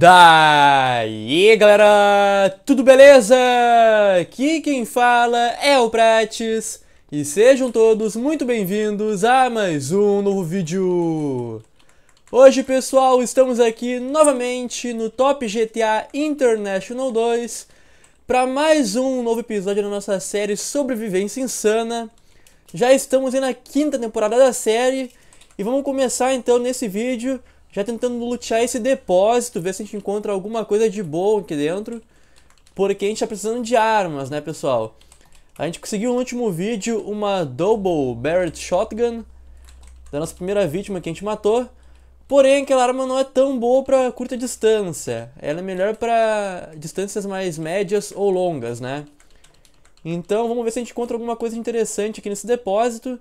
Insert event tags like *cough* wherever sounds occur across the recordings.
Daí galera, tudo beleza? Aqui quem fala é o Prates e sejam todos muito bem-vindos a mais um novo vídeo. Hoje pessoal, estamos aqui novamente no Top GTA International 2 para mais um novo episódio da nossa série Sobrevivência Insana. Já estamos aí na quinta temporada da série e vamos começar então nesse vídeo já tentando lutear esse depósito, ver se a gente encontra alguma coisa de boa aqui dentro. Porque a gente tá precisando de armas, né, pessoal? A gente conseguiu no último vídeo uma Double Barrett Shotgun, da nossa primeira vítima que a gente matou. Porém, aquela arma não é tão boa para curta distância. Ela é melhor para distâncias mais médias ou longas, né? Então, vamos ver se a gente encontra alguma coisa interessante aqui nesse depósito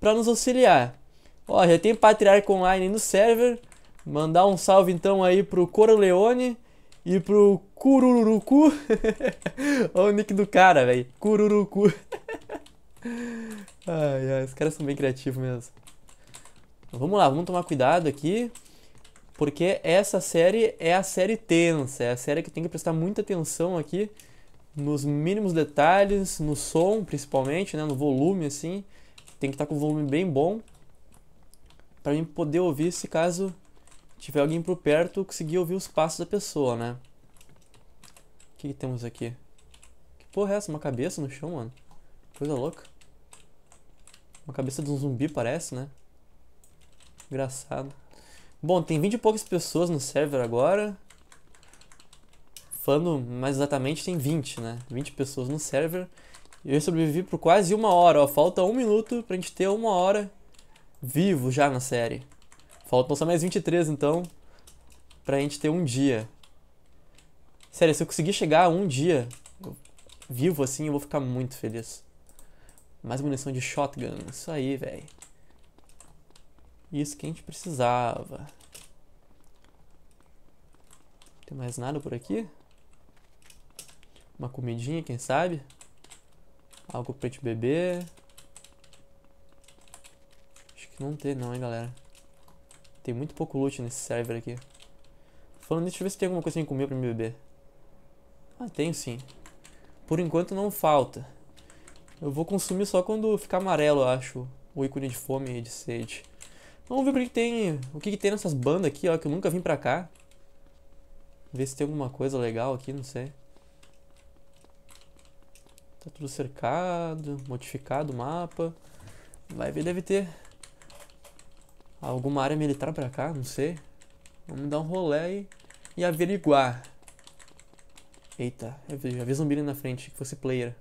para nos auxiliar. Ó, já tem Patriarca Online no server. Mandar um salve então aí pro Corleone e pro Cururucu. *laughs* Olha o nick do cara, velho. Cururucu. *laughs* ai, ai, os caras são bem criativos mesmo. Então, vamos lá, vamos tomar cuidado aqui. Porque essa série é a série tensa. É a série que tem que prestar muita atenção aqui nos mínimos detalhes, no som principalmente, né, no volume assim. Tem que estar tá com o volume bem bom para mim poder ouvir esse caso tiver alguém por perto, conseguir ouvir os passos da pessoa, né? O que, que temos aqui? Que porra é essa? Uma cabeça no chão, mano? Coisa louca. Uma cabeça de um zumbi, parece, né? Engraçado. Bom, tem 20 e poucas pessoas no server agora. Falando mais exatamente, tem 20, né? 20 pessoas no server. Eu sobrevivi por quase uma hora, ó. Falta um minuto pra gente ter uma hora vivo já na série. Faltam só mais 23, então, pra gente ter um dia. Sério, se eu conseguir chegar a um dia vivo assim, eu vou ficar muito feliz. Mais munição de shotgun, isso aí, velho. Isso que a gente precisava. Tem mais nada por aqui? Uma comidinha, quem sabe? Algo pra gente beber. Acho que não tem não, hein, galera. Tem muito pouco loot nesse server aqui. Falando nisso, deixa eu ver se tem alguma coisa que comer pra me beber. Ah, tenho sim. Por enquanto não falta. Eu vou consumir só quando ficar amarelo, acho. O ícone de fome e de sede. Vamos ver o que, que tem. O que, que, tem nessas bandas aqui, ó, que eu nunca vim pra cá. Ver se tem alguma coisa legal aqui, não sei. Tá tudo cercado, modificado o mapa. Vai ver, deve ter alguma área militar pra cá, não sei. Vamos dar um rolê e, e averiguar. Eita, eu vi, já vi zumbi ali na frente, que fosse player.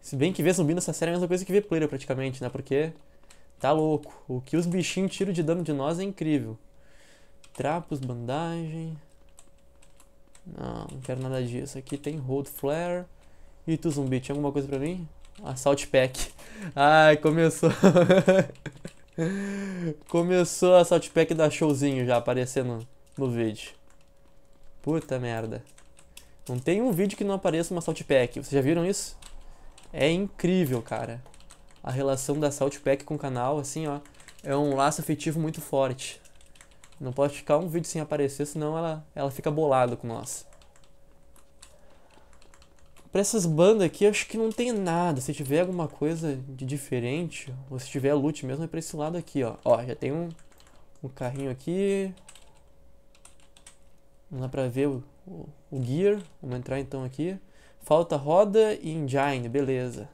Se bem que ver zumbi nessa série é a mesma coisa que ver player praticamente, né? Porque tá louco. O que os bichinhos tiram de dano de nós é incrível. Trapos, bandagem. Não, não quero nada disso. Aqui tem Hold Flare. E tu, zumbi, tinha alguma coisa pra mim? Assault Pack. *laughs* Ai, começou. *laughs* começou a Assault Pack da showzinho já aparecendo no vídeo. Puta merda. Não tem um vídeo que não apareça uma Assault Pack. Vocês já viram isso? É incrível, cara. A relação da Assault Pack com o canal, assim, ó. É um laço afetivo muito forte. Não pode ficar um vídeo sem aparecer, senão ela, ela fica bolada com nós. Pra essas bandas aqui, acho que não tem nada. Se tiver alguma coisa de diferente, ou se tiver loot mesmo, é pra esse lado aqui, ó. Ó, já tem um, um carrinho aqui. Não dá pra ver o, o, o gear. Vamos entrar então aqui. Falta roda e engine, beleza.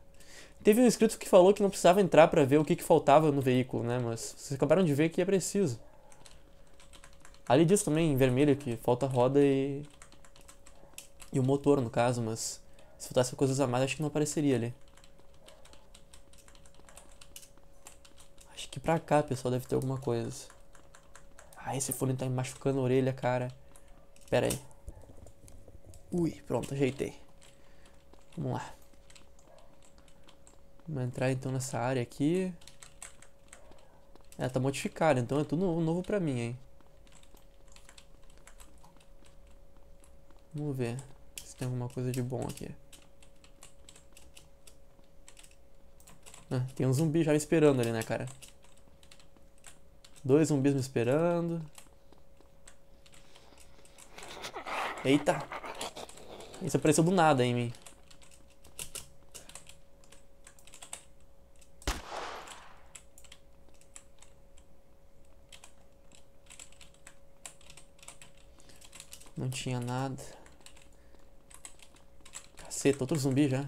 Teve um inscrito que falou que não precisava entrar para ver o que, que faltava no veículo, né? Mas vocês acabaram de ver que é preciso. Ali diz também em vermelho que falta roda e. e o motor, no caso, mas se faltasse coisas a mais, acho que não apareceria ali. Acho que pra cá, pessoal, deve ter alguma coisa. Ah, esse fone tá me machucando a orelha, cara. Pera aí. Ui, pronto, ajeitei. Vamos lá. Vamos entrar então nessa área aqui. Ela tá modificada, então é tudo novo pra mim, hein. Vamos ver se tem alguma coisa de bom aqui. Ah, tem um zumbi já esperando ali, né, cara? Dois zumbis me esperando. Eita! Isso apareceu do nada em mim. Não tinha nada. Caceta, tô todo zumbi já.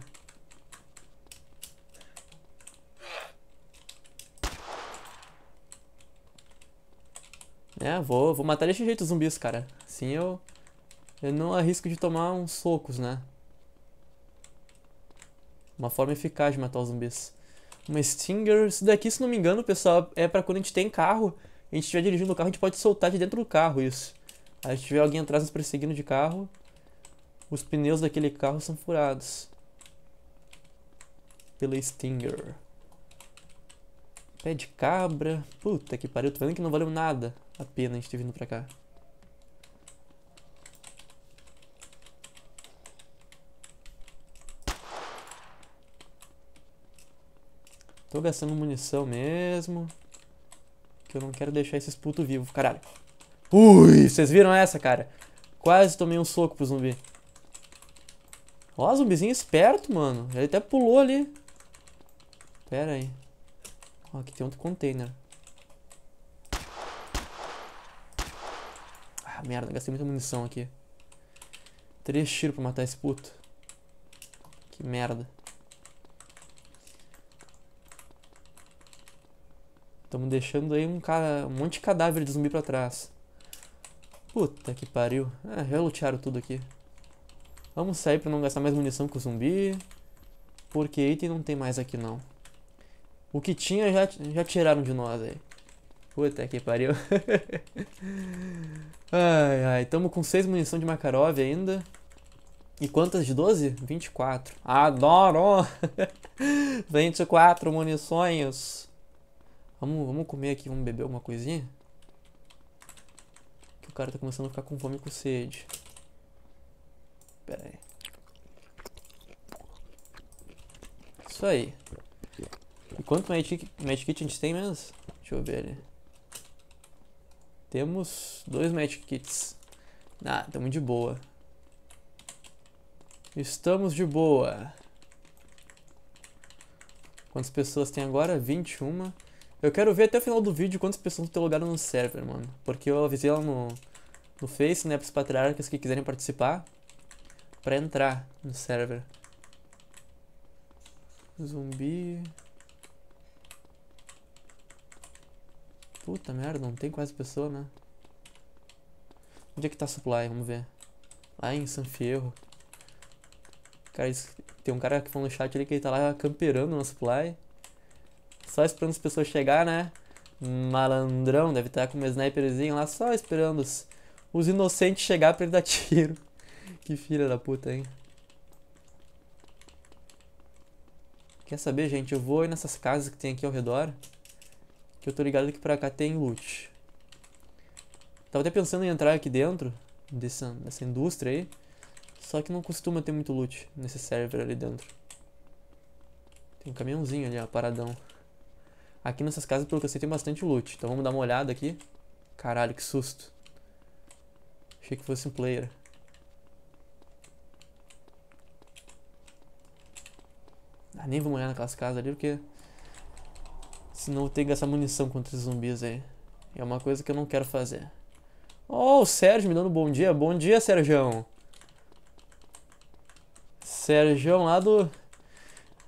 É, vou, vou matar desse jeito os zumbis, cara. Assim eu, eu não arrisco de tomar uns socos, né? Uma forma eficaz de matar os zumbis. Uma Stinger. Isso daqui, se não me engano, pessoal, é pra quando a gente tem carro. A gente estiver dirigindo o carro, a gente pode soltar de dentro do carro isso. Aí se tiver alguém atrás nos perseguindo de carro, os pneus daquele carro são furados. Pela Stinger. Pé de cabra. Puta que pariu. Tô vendo que não valeu nada a pena a gente ter vindo pra cá. Tô gastando munição mesmo. Que eu não quero deixar esses putos vivos, caralho. Ui, vocês viram essa, cara? Quase tomei um soco pro zumbi. Ó, zumbizinho esperto, mano. Ele até pulou ali. Pera aí. Ó, aqui tem outro container. Ah, merda, gastei muita munição aqui. Três tiros pra matar esse puto. Que merda. Estamos deixando aí um, cara, um monte de cadáver de zumbi pra trás. Puta que pariu. Ah, já tudo aqui. Vamos sair pra não gastar mais munição com o zumbi. Porque item não tem mais aqui, não. O que tinha já, já tiraram de nós aí. Puta que pariu. *laughs* ai, ai. Tamo com 6 munição de Makarov ainda. E quantas de 12? 24. Adoro! 24 *laughs* munições. Vamos, vamos comer aqui, vamos beber alguma coisinha? Que o cara tá começando a ficar com fome e com sede. Pera aí. Isso aí. E quanto medkit, medkit a gente tem menos? Deixa eu ver ali. Temos dois kits Ah, estamos de boa. Estamos de boa. Quantas pessoas tem agora? 21. Eu quero ver até o final do vídeo quantas pessoas estão logadas no server, mano. Porque eu avisei lá no, no Face, né, pros patriarcas que quiserem participar para entrar no server. Zumbi. Puta merda, não tem quase pessoa, né? Onde é que tá supply? Vamos ver. Lá em San Fierro. Cara, tem um cara que falou no chat ali que ele tá lá camperando na supply. Só esperando as pessoas chegar, né? Malandrão, deve estar tá com uma sniperzinha lá só esperando os, os inocentes chegar pra ele dar tiro que filha da puta, hein? Quer saber, gente? Eu vou nessas casas que tem aqui ao redor. Que eu tô ligado que pra cá tem loot. Tava até pensando em entrar aqui dentro. Dessa, dessa indústria aí. Só que não costuma ter muito loot nesse server ali dentro. Tem um caminhãozinho ali, ó, paradão. Aqui nessas casas, pelo que eu sei, tem bastante loot. Então vamos dar uma olhada aqui. Caralho, que susto. Achei que fosse um player. Ah, nem vou olhar naquelas casas ali, porque... Senão eu tenho que gastar munição contra esses zumbis aí. E é uma coisa que eu não quero fazer. Oh, o Sérgio me dando bom dia. Bom dia, Sérgio. Sérgio lá do...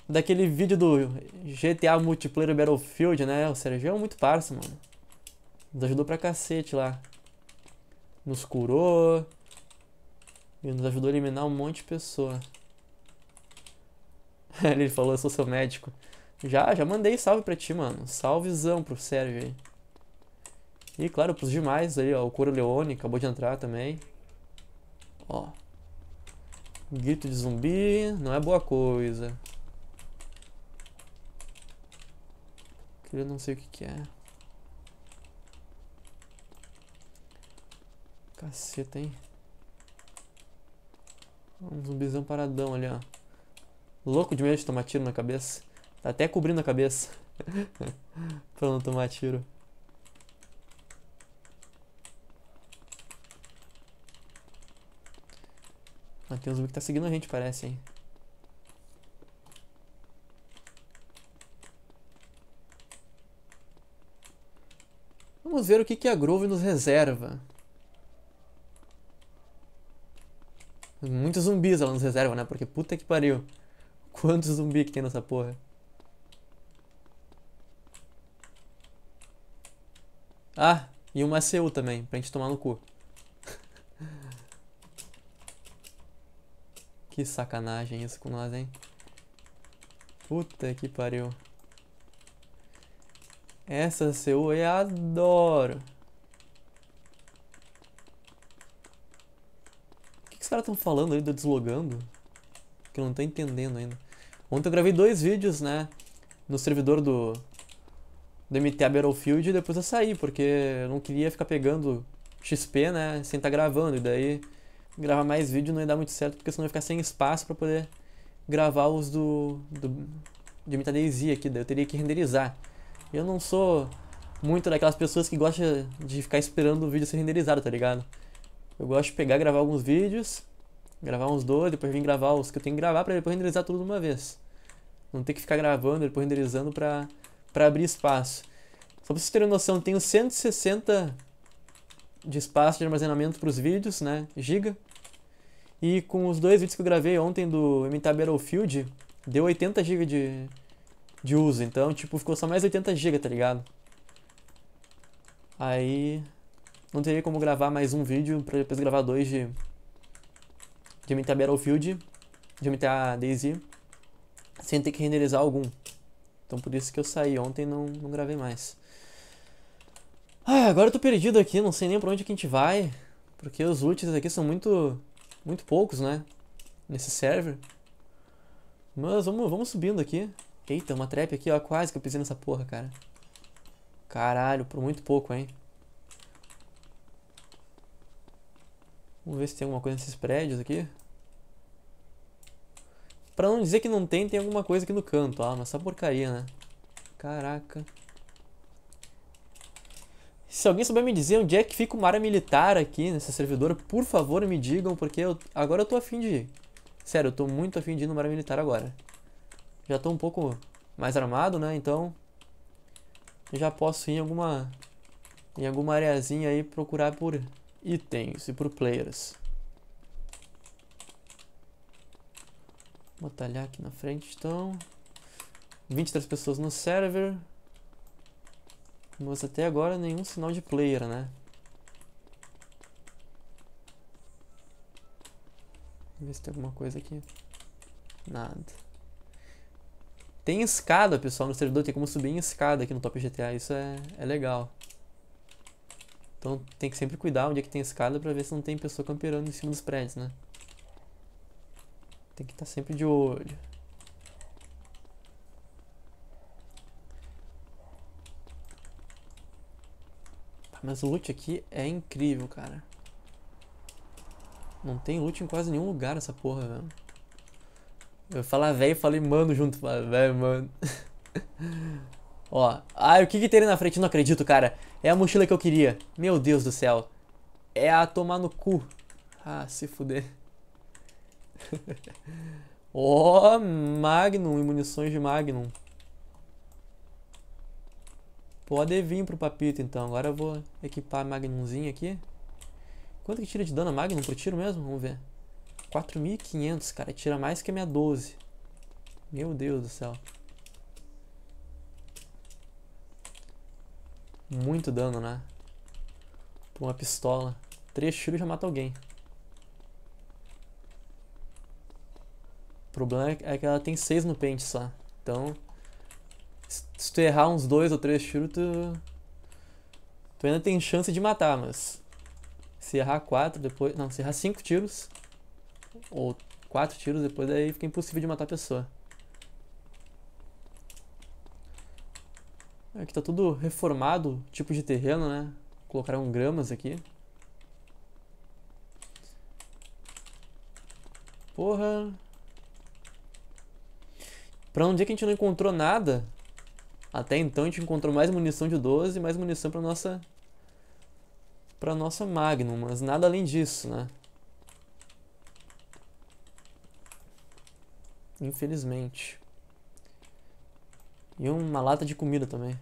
Daquele vídeo do GTA Multiplayer Battlefield, né? O Sérgio é muito parça, mano. Nos ajudou pra cacete lá. Nos curou. E nos ajudou a eliminar um monte de pessoa. *laughs* Ele falou, eu sou seu médico. Já, já mandei salve pra ti, mano. Salvezão pro Sérgio aí. E claro, pros demais aí, ó. O Coro Leone acabou de entrar também. Ó. Grito de zumbi, não é boa coisa. Eu não sei o que, que é. Caceta, hein? Um zumbizão paradão ali, ó. Louco de medo de tomar tiro na cabeça. Tá até cobrindo a cabeça. *laughs* pra não tomar tiro. Ah, tem um zumbi que tá seguindo a gente, parece, hein? Vamos ver o que, que a Grove nos reserva. Muitos zumbis ela nos reserva, né? Porque puta que pariu. Quantos zumbi que tem nessa porra? Ah, e uma CU também, pra gente tomar no cu. *laughs* que sacanagem isso com nós, hein? Puta que pariu. Essa CU eu adoro. O que, que os caras estão falando aí, deslogando? Que eu não tô entendendo ainda. Ontem eu gravei dois vídeos, né? No servidor do, do MTA Battlefield e depois eu saí, porque eu não queria ficar pegando XP, né? Sem estar tá gravando. E daí gravar mais vídeo não ia dar muito certo, porque senão ia ficar sem espaço para poder gravar os do, do de MTA Daisy aqui. Daí eu teria que renderizar. Eu não sou muito daquelas pessoas que gostam de ficar esperando o vídeo ser renderizado, tá ligado? Eu gosto de pegar, gravar alguns vídeos Gravar uns dois, depois vim gravar os que eu tenho que gravar para depois renderizar tudo de uma vez. Não ter que ficar gravando, depois renderizando para abrir espaço. Só para vocês terem noção, tenho 160 de espaço de armazenamento para os vídeos, né? Giga. E com os dois vídeos que eu gravei ontem do MTA Battlefield, deu 80 GB de, de uso. Então, tipo, ficou só mais 80 GB, tá ligado? Aí não teria como gravar mais um vídeo para depois gravar dois de de aumentar Battlefield, de a Daisy, sem ter que renderizar algum. Então por isso que eu saí ontem e não, não gravei mais. Ah, agora eu tô perdido aqui, não sei nem pra onde que a gente vai. Porque os úteis aqui são muito muito poucos, né? Nesse server. Mas vamos, vamos subindo aqui. Eita, uma trap aqui, ó. Quase que eu pisei nessa porra, cara. Caralho, por muito pouco, hein? Vamos ver se tem alguma coisa nesses prédios aqui. Pra não dizer que não tem, tem alguma coisa aqui no canto. Ah, mas essa porcaria, né? Caraca. Se alguém souber me dizer onde é que fica uma área militar aqui nessa servidora, por favor me digam, porque eu, agora eu tô afim de ir. Sério, eu tô muito afim de ir numa área militar agora. Já tô um pouco mais armado, né? Então, já posso ir em alguma, em alguma areazinha aí procurar por itens e para players. Vou talhar aqui na frente, então. 23 pessoas no server. Mas até agora nenhum sinal de player, né? Vamos ver se tem alguma coisa aqui. Nada. Tem escada, pessoal, no servidor. Tem como subir em escada aqui no Top GTA. Isso é, é legal. Então tem que sempre cuidar onde é que tem escada pra ver se não tem pessoa camperando em cima dos prédios, né? Tem que estar tá sempre de olho. Mas o loot aqui é incrível, cara. Não tem loot em quase nenhum lugar essa porra, velho. Eu falar ah, velho e falei mano junto. Ah, velho, mano. *laughs* Ó, ai o que que tem ali na frente? Não acredito, cara. É a mochila que eu queria. Meu Deus do céu. É a tomar no cu. Ah, se fuder. *laughs* Ó, oh, Magnum e munições de Magnum. Pode vir pro papito, então. Agora eu vou equipar a Magnumzinha aqui. Quanto que tira de dano a Magnum pro tiro mesmo? Vamos ver. 4.500, cara. Tira mais que a minha 12. Meu Deus do céu. muito dano, né? Pra uma pistola. Três tiros já mata alguém. O problema é, é que ela tem seis no pente só. Então, se tu errar uns dois ou três tiros, tu... Tu ainda tem chance de matar, mas... Se errar quatro depois... Não, se errar cinco tiros... Ou quatro tiros depois, daí fica impossível de matar a pessoa. Aqui é, tá tudo reformado, tipo de terreno, né? Colocaram gramas aqui. Porra. Pra um dia que a gente não encontrou nada, até então a gente encontrou mais munição de 12 mais munição pra nossa... Pra nossa Magnum, mas nada além disso, né? Infelizmente. E uma lata de comida também.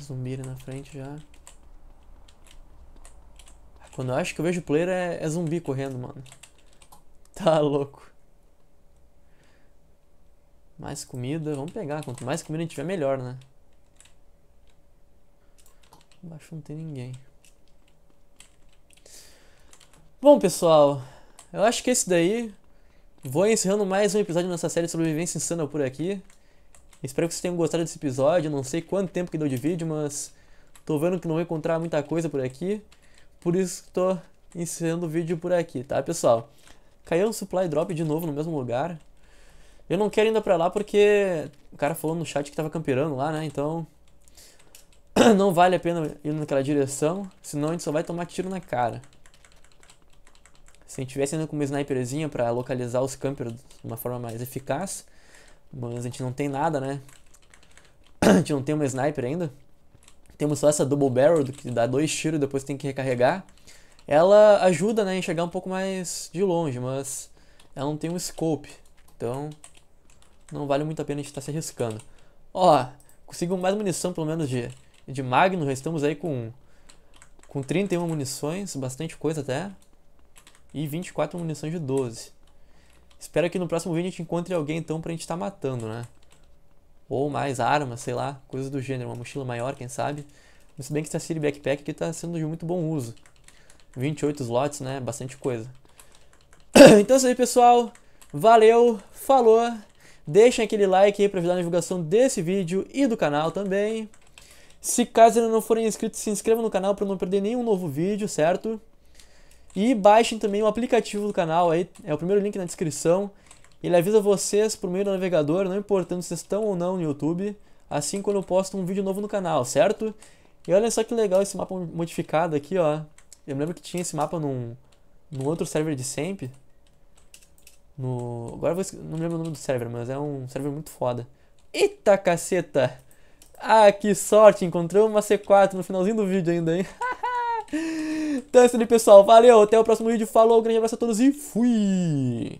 Zumbi na frente já. Quando eu acho que eu vejo player é, é zumbi correndo, mano. Tá louco. Mais comida, vamos pegar. Quanto mais comida a gente tiver, melhor, né? Embaixo não tem ninguém. Bom, pessoal, eu acho que esse é daí. Vou encerrando mais um episódio da nossa série Sobrevivência Insana por aqui. Espero que vocês tenham gostado desse episódio. Não sei quanto tempo que deu de vídeo, mas tô vendo que não vou encontrar muita coisa por aqui. Por isso que tô encerrando o vídeo por aqui, tá, pessoal? Caiu um supply drop de novo no mesmo lugar. Eu não quero ir ainda pra lá porque o cara falou no chat que tava camperando lá, né? Então *clears throat* não vale a pena ir naquela direção, senão a gente só vai tomar tiro na cara. Se a gente tivesse ainda com uma sniperzinha para localizar os campers de uma forma mais eficaz, mas a gente não tem nada, né? *clears throat* a gente não tem uma sniper ainda. Temos só essa double barrel que dá dois tiros e depois tem que recarregar. Ela ajuda, né, a enxergar um pouco mais de longe, mas ela não tem um scope. Então, não vale muito a pena a gente estar tá se arriscando. Ó, conseguimos mais munição, pelo menos, de, de magno. Já estamos aí com, com 31 munições, bastante coisa até e 24 munições de 12. Espero que no próximo vídeo a gente encontre alguém então pra gente estar tá matando, né? Ou mais armas, sei lá, coisas do gênero, uma mochila maior, quem sabe. Se bem que essa Siri Backpack aqui tá sendo de muito bom uso. 28 slots, né? Bastante coisa. *coughs* então é isso aí, pessoal. Valeu, falou. Deixem aquele like aí pra ajudar na divulgação desse vídeo e do canal também. Se caso ainda não forem inscritos, se inscrevam no canal para não perder nenhum novo vídeo, certo? E baixem também o aplicativo do canal, aí é o primeiro link na descrição. Ele avisa vocês por meio do navegador, não importando se vocês estão ou não no YouTube, assim quando eu posto um vídeo novo no canal, certo? E olha só que legal esse mapa modificado aqui, ó. Eu me lembro que tinha esse mapa num, num outro server de Semp. No, agora vou, não me lembro o nome do server, mas é um server muito foda. Eita caceta! Ah, que sorte! Encontrou uma C4 no finalzinho do vídeo ainda, hein? *laughs* Então é isso aí, pessoal. Valeu, até o próximo vídeo. Falou, grande abraço a todos e fui!